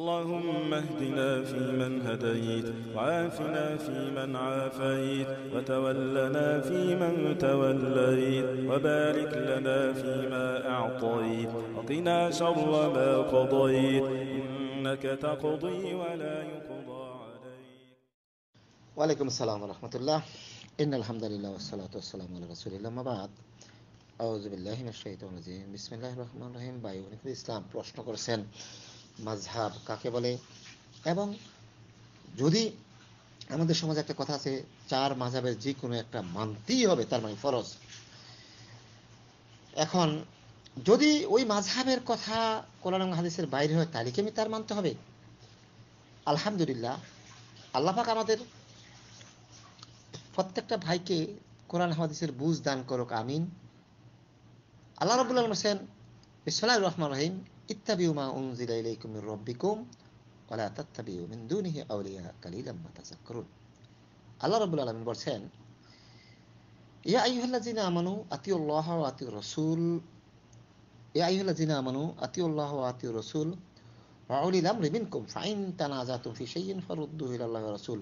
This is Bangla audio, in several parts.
اللهم اهدنا فيمن هديت وعافنا فيمن عافيت وتولنا فيمن توليت وبارك لنا فيما أعطيت وقنا شر ما قضيت إنك تقضي ولا يقضى عليك وعليكم السلام ورحمة الله إن الحمد لله والصلاة والسلام على رسول الله ما بعد بسم الله الرحمن الرحيم বায়ু ইসলাম بروشنا كرسين মাঝহাব কাকে বলে এবং যদি আমাদের সমাজে একটা কথা আছে চার মাঝাবের যে কোনো একটা মানতেই হবে তার মানে ফরজ এখন যদি ওই মাঝহাবের কথা কোরআন হাদিসের বাইরে হয় তাহলে কি আমি তার মানতে হবে আলহামদুলিল্লাহ আল্লাহাক আমাদের প্রত্যেকটা ভাইকে কোরআন হাদিসের বুঝ দান করুক আমিন আল্লাহ রবুল্লাহ হোসেন ইসলাই রহমান রহিম اتبعوا ما أنزل إليكم من ربكم ولا تتبعوا من دونه أولياء قليلا ما تذكرون العالمين برسان يا أيها الذين آمنوا أطيعوا الله وأطيعوا الرسول يا أيها الذين آمنوا أطيعوا الله وأطيعوا الرسول وأولي الأمر منكم فإن تنازعتم في شيء فردوه إلى الله ورسول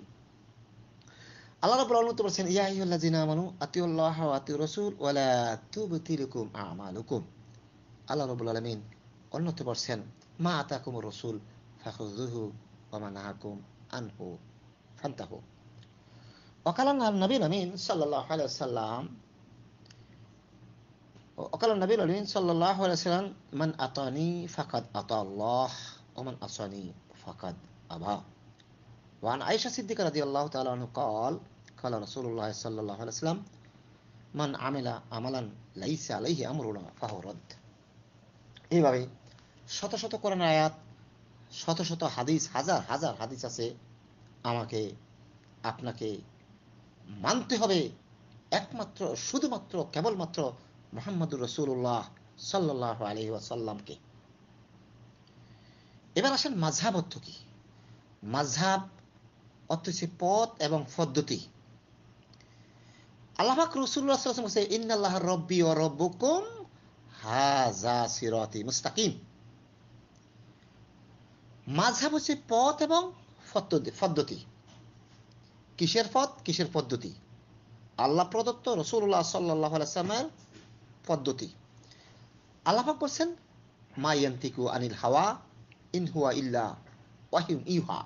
الله رب العالمين برسان يا أيها الذين آمنوا أطيعوا الله وأطيعوا الرسول ولا তুবতিলকুম أعمالكم الله رب العالمين অন্যত্র বলছেন মা আতাকুম রসুল ফাখুজুহু মা নাহাকুম আনহু ফান্তাহু وقال النبي الأمين صلى الله عليه وسلم وقال النبي الأمين صلى الله عليه وسلم من أطاني فقد أطى الله ومن أصاني فقد أبى وعن عائشة الصديقة رضي الله تعالى عنه قال قال رسول الله صلى الله عليه وسلم من عمل عملا ليس عليه أمرنا فهو رد إيه بابي শত শত কোরআন আয়াত শত শত হাদিস হাজার হাজার হাদিস আছে আমাকে আপনাকে মানতে হবে একমাত্র শুধুমাত্র কেবলমাত্র মোহাম্মদুর রসুল্লাহ সাল্লাহ আলহি আসাল্লামকে এবার আসেন মাঝহাব অর্থ কি মাঝহাব অর্থ হচ্ছে পথ এবং পদ্ধতি আল্লাহাক রসুল্লাহ ইন্নাল্লাহ রব্বি ও রব্বুকুম হাজা সিরতি মুস্তাকিম মাঝহাব হচ্ছে পথ এবং পদ্ধতি কিসের পথ কিসের পদ্ধতি আল্লাহ প্রদত্ত রসুল্লাহ সাল্লাহ আলাইসাল্লামের পদ্ধতি আল্লাহাক বলছেন মাইয়ান্তিকু আনিল হাওয়া ইনহুয়া ইল্লা ওয়াহিম ইহা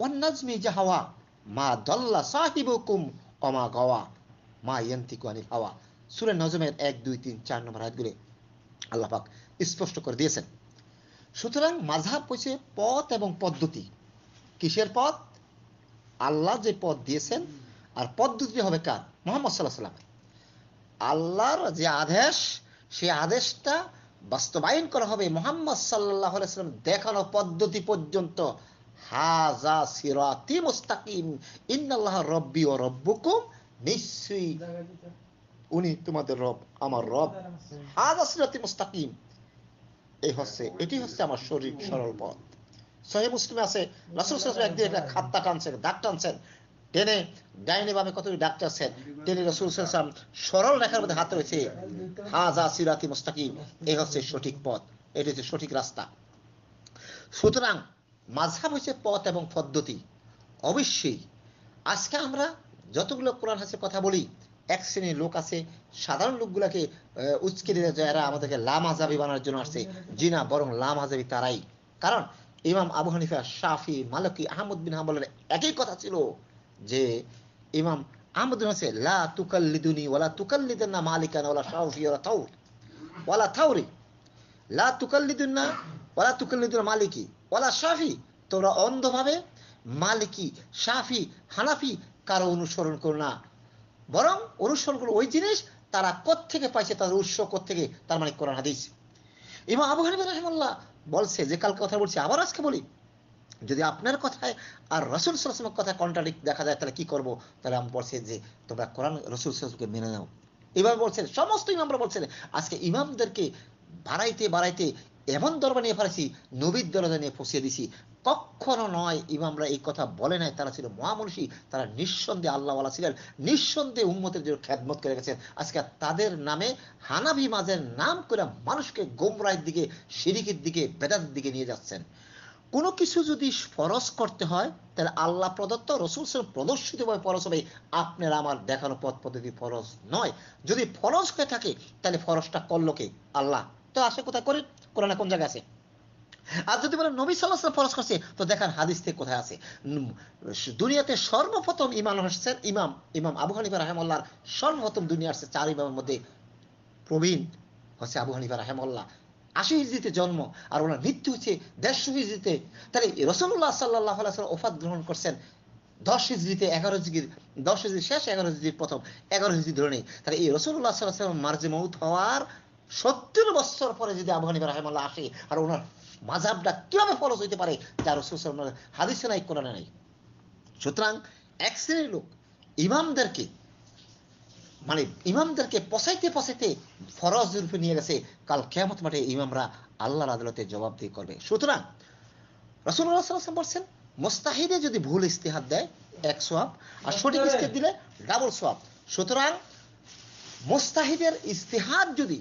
ওয়ান্নাজমি জাহাওয়া মা দল্লা সাহিবুকুম অমা গওয়া মা ইয়ান্তিকু আনিল হাওয়া সুরে নজমের এক দুই তিন চার নম্বর আয়াতগুলি আল্লাহাক স্পষ্ট করে দিয়েছেন সুতরাং মাঝহাব হচ্ছে পথ এবং পদ্ধতি কিসের পথ আল্লাহ যে পথ দিয়েছেন আর পদ্ধতি হবে কার মোহাম্মদ সাল্লাহ সাল্লামের আল্লাহর যে আদেশ সে আদেশটা বাস্তবায়ন করা হবে মোহাম্মদ সাল্লাহ সাল্লাম দেখানো পদ্ধতি পর্যন্ত হাজা সিরাতি মুস্তাকিম ইন্নাল্লাহ রব্বি ও রব্বুকুম নিশ্চয়ই উনি তোমাদের রব আমার রব হাজা সিরাতি মুস্তাকিম এই হচ্ছে এটি হচ্ছে আমার শরীর সরল পথ সহি মুসলিমে আছে একদিন একটা খাত্তা টানছেন ডাক টানছেন টেনে ডাইনে বামে কত ডাক্তার আছেন টেনে রসুল সাল্লাম সরল রেখার মধ্যে হাত রয়েছে হাজা সিরাতি মুস্তাকিম এই হচ্ছে সঠিক পথ এটি হচ্ছে সঠিক রাস্তা সুতরাং মাঝহাব হচ্ছে পথ এবং পদ্ধতি অবশ্যই আজকে আমরা যতগুলো কোরআন হাসির কথা বলি এক শ্রেণীর লোক আছে সাধারণ লোকগুলাকে উচকে দিতে যারা আমাদেরকে লামাজাবি বানানোর জন্য আসছে জি না বরং লামাজাবি তারাই কারণ ইমাম আবু হানিফা শাফি মালকি আহমদ বিন হাম্বলের একই কথা ছিল যে ইমাম আহমদ লা তুকাল্লিদুনি ওলা মালিকানা ওলা ওলা ওলা থাউরি লা ওলা মালিকি ওলা শাফি তোমরা অন্ধভাবে মালিকি শাফি হানাফি কারো অনুসরণ করো না বরং অনুসরণগুলো ওই জিনিস তারা থেকে পাইছে তাদের উৎস থেকে তার মানে কোরআন হাদিস ইমা আবু হানিফা রহমাল্লাহ বলছে যে কালকে কথা বলছি আবার আজকে বলি যদি আপনার কথায় আর রসুল সরসমের কথায় কন্ট্রাডিক দেখা যায় তাহলে কি করব তাহলে আমি বলছে যে তোমরা কোরআন রসুল সরসমকে মেনে নাও এভাবে বলছেন সমস্ত ইমামরা বলছেন আজকে ইমামদেরকে বাড়াইতে বাড়াইতে এমন দরবার নিয়ে ফেলেছি নবীর দরজা নিয়ে ফসিয়ে দিছি কখনো নয় ইমামরা এই কথা বলে নাই তারা ছিল মহামনীষী তারা নিঃসন্দেহে আল্লাহওয়ালা ছিলেন নিঃসন্দেহে উন্মতের জন্য খ্যাদমত করে গেছেন আজকে তাদের নামে হানাভি মাঝের নাম করে মানুষকে গোমরায়ের দিকে সিরিকির দিকে বেদাতের দিকে নিয়ে যাচ্ছেন কোনো কিছু যদি ফরস করতে হয় তাহলে আল্লাহ প্রদত্ত রসুল সাল প্রদর্শিতভাবে ফরস হবে আপনার আমার দেখানো পথ পদ্ধতি ফরস নয় যদি ফরস হয়ে থাকে তাহলে ফরসটা করলো কে আল্লাহ তো আশা কোথায় করেন কোরআনে কোন জায়গায় আছে আর যদি বলেন নবী সাল্লাহ ফরজ করছে তো দেখান হাদিস থেকে কোথায় আছে দুনিয়াতে সর্বপ্রথম ইমাম হচ্ছেন ইমাম ইমাম আবু হানিফা রাহেমল্লার সর্বপ্রথম দুনিয়া আসছে চার ইমামের মধ্যে প্রবীণ হচ্ছে আবু হানিফা রাহেমল্লা আশি হিজড়িতে জন্ম আর ওনার মৃত্যু হচ্ছে দেড়শো হিজড়িতে তাহলে রসমুল্লাহ সাল্লাহ আসলাম ওফাত গ্রহণ করছেন দশ হিজড়িতে এগারো হিজড়ির দশ হিজড়ির শেষ এগারো হিজড়ির প্রথম এগারো হিজড়ি ধরে নেই তাহলে এই রসুল্লাহ সাল্লাহ মার্জে মৌত হওয়ার সত্তর বছর পরে যদি আবহানি রাহেমাল্লাহ আসে আর ওনার মাঝাবটা কিভাবে ফলস হইতে পারে যার রসুল হাদিসে নাই কোরআনে নাই সুতরাং এক শ্রেণীর লোক ইমামদেরকে মানে ইমামদেরকে পচাইতে পচাইতে ফরজ রূপে নিয়ে গেছে কাল কেয়ামত মাঠে ইমামরা আল্লাহর আদালতে জবাব দিয়ে করবে সুতরাং রসুল্লাহ বলছেন মোস্তাহিদে যদি ভুল ইস্তেহাত দেয় এক সোয়াব আর সঠিক ইস্তেহাত দিলে ডাবল সোয়াব সুতরাং মোস্তাহিদের ইস্তেহাদ যদি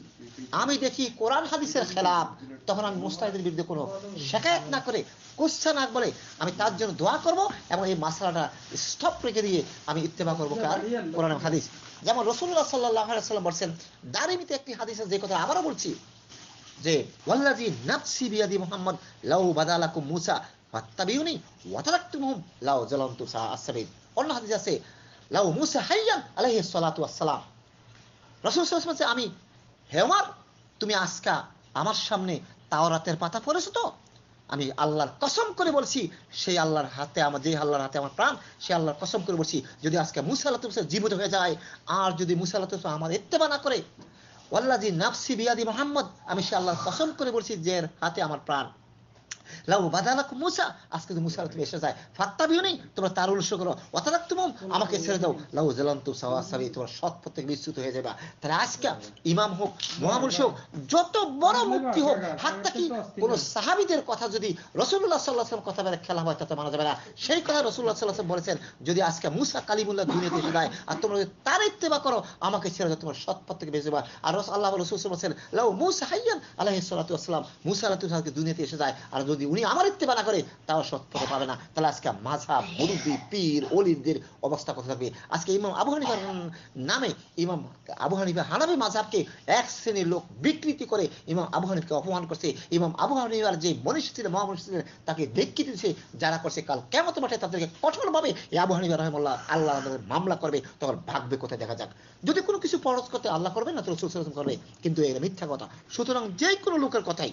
আমি দেখি কোরআন হাদিসের খেলাফ তখন আমি মোস্তাহিদের বিরুদ্ধে কোনো শেখায়ত না করে কোশ্চেন না বলে আমি তার জন্য দোয়া করব এবং এই মাসালাটা স্টপ রেখে দিয়ে আমি ইত্তেফা করবো কার কোরআন হাদিস যেমন রসুল্লাহ সাল্লাহ সাল্লাম বলছেন দারিমিতে একটি হাদিসের যে কথা আবারও বলছি যে ওয়াল্লাজি নাফসি বিয়াদি মোহাম্মদ লাউ বাদালাকু মুসা ফাত্তাবিউনি ওয়াতারাক্তুমুহুম লাউ জ্বলন্তু সা আসাবিদ অন্য হাদিস আছে লাউ মুসা হাইয়ান আলাইহি সালাতু ওয়াসসালাম রাসুল বলছে আমি হেওয়ার তুমি আজকা আমার সামনে তাওরাতের পাতা পড়েছো তো আমি আল্লাহর কসম করে বলছি সেই আল্লাহর হাতে আমার যে আল্লাহর হাতে আমার প্রাণ সে আল্লাহর কসম করে বলছি যদি আজকে মুসাল্লাহ জীবিত হয়ে যায় আর যদি মুসাল্লাহ আমার ইত্তেবা না করে ওয়াল্লাজি নাফসি বিয়াদি মোহাম্মদ আমি সে আল্লাহর কসম করে বলছি যে হাতে আমার প্রাণ মুসা তুমি এসে যায় ফাক্তা বিও নেই তোমরা তার করো আমাকে ছেড়ে দাও লাউ জেলাম তোমার সৎ প্রত্যেক বিস্তৃত হয়ে যাবে তাহলে আজকে ইমাম হোক মহাপুরুষ হোক যত বড় মুক্তি হোক কি সাহাবিদের কথা যদি রসুল্লাহ সাল্লাহ কথা খেলা হয় তাতে মানা যাবে না সেই কথা রসুল্লাহ সাল্লাহ বলেছেন যদি আজকে মুসা কালিমুল্লাহ দুনিয়াতে এসে যায় আর তোমরা যদি তার ইত্তেবা করো আমাকে ছেড়ে দাও তোমার সৎ পথ থেকে বেঁচে যাবে আর রস আল্লাহ রসুল বলছেন লাউ মুসা হাইয়ান আলাহ সাল্লাহ মুসা আল্লাহ দুনিয়াতে এসে যায় আর যদি যদি উনি আমার ইত্তেফা করে তাও সত্যতা পাবে না তাহলে আজকে মাঝা মুরুব্বি পীর অলিদের অবস্থা কথা থাকবে আজকে ইমাম আবু হানিফার নামে ইমাম আবু হানিফা হানাবি মাঝাবকে এক শ্রেণীর লোক বিকৃতি করে ইমাম আবু হানিফকে অপমান করছে ইমাম আবু হানিফার যে মনীষ ছিলেন মহামনীষ ছিলেন তাকে দেখিয়ে দিচ্ছে যারা করছে কাল কেমত মাঠে তাদেরকে কঠোরভাবে এই আবু হানিফা রহমল্লা আল্লাহ মামলা করবে তখন ভাগবে কোথায় দেখা যাক যদি কোনো কিছু পরশ করতে আল্লাহ করবে না তো রসুল করবে কিন্তু এটা মিথ্যা কথা সুতরাং যে কোনো লোকের কথাই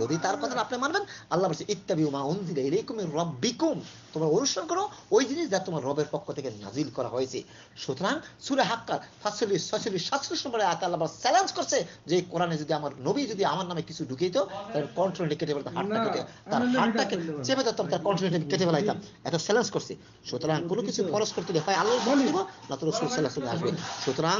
যদি তার কথা আপনি মানবেন আল্লাহ বলছে ইত্যাবি মা অন্দিরা এরকম রব্বিকুম তোমার অনুসরণ করো ওই জিনিস যা তোমার রবের পক্ষ থেকে নাজিল করা হয়েছে সুতরাং সুরে হাক্কার সাতচল্লিশ ছয়চল্লিশ সাতচল্লিশ নম্বরে আয়াত আল্লাহ চ্যালেঞ্জ করছে যে কোরআনে যদি আমার নবী যদি আমার নামে কিছু ঢুকিয়ে দিত তার কন্ট্রোল কেটে ফেলতাম হাটটা কেটে তার হাটটাকে চেপে ধরতাম তার কন্ট্রোল কেটে ফেলাইতাম এত চ্যালেঞ্জ করছে সুতরাং কোনো কিছু খরচ করতে হয় আল্লাহ বলে দিব না তো রসুল সাল্লাহ আসবে সুতরাং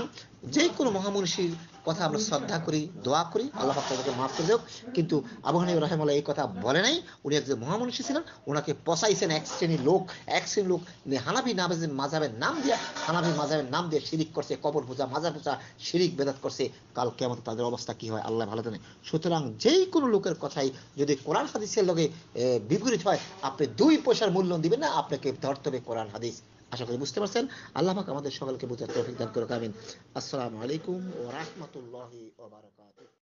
যে কোনো মহামনীষীর কথা আমরা শ্রদ্ধা করি দোয়া করি আল্লাহ তাদেরকে মাফ করে দেব কিন্তু আবু হানিব রহমাল্লাহ এই কথা বলে নাই উনি একজন মহামনীষী ছিলেন ওনাকে পচাইছেন এক শ্রেণীর লোক এক শ্রেণীর লোক মানে হানাফি নামাজ মাজাবের নাম দিয়ে হানাফি মাজাবের নাম দিয়ে শিরিক করছে কবর পূজা মাজা পূজা শিরিক বেদাত করছে কাল কেমন তাদের অবস্থা কি হয় আল্লাহ ভালো জানে সুতরাং যেই কোনো লোকের কথাই যদি কোরআন হাদিসের লোকে বিপরীত হয় আপনি দুই পয়সার মূল্য দিবেন না আপনাকে ধরতে হবে কোরআন হাদিস আশা করি বুঝতে পারছেন আল্লাহ পাক আমাদের সকলকে বুঝার তৌফিক দান করে কামিন আসসালামু আলাইকুম ওয়া রাহমাতুল্লাহি ওয়া বারাকাতুহু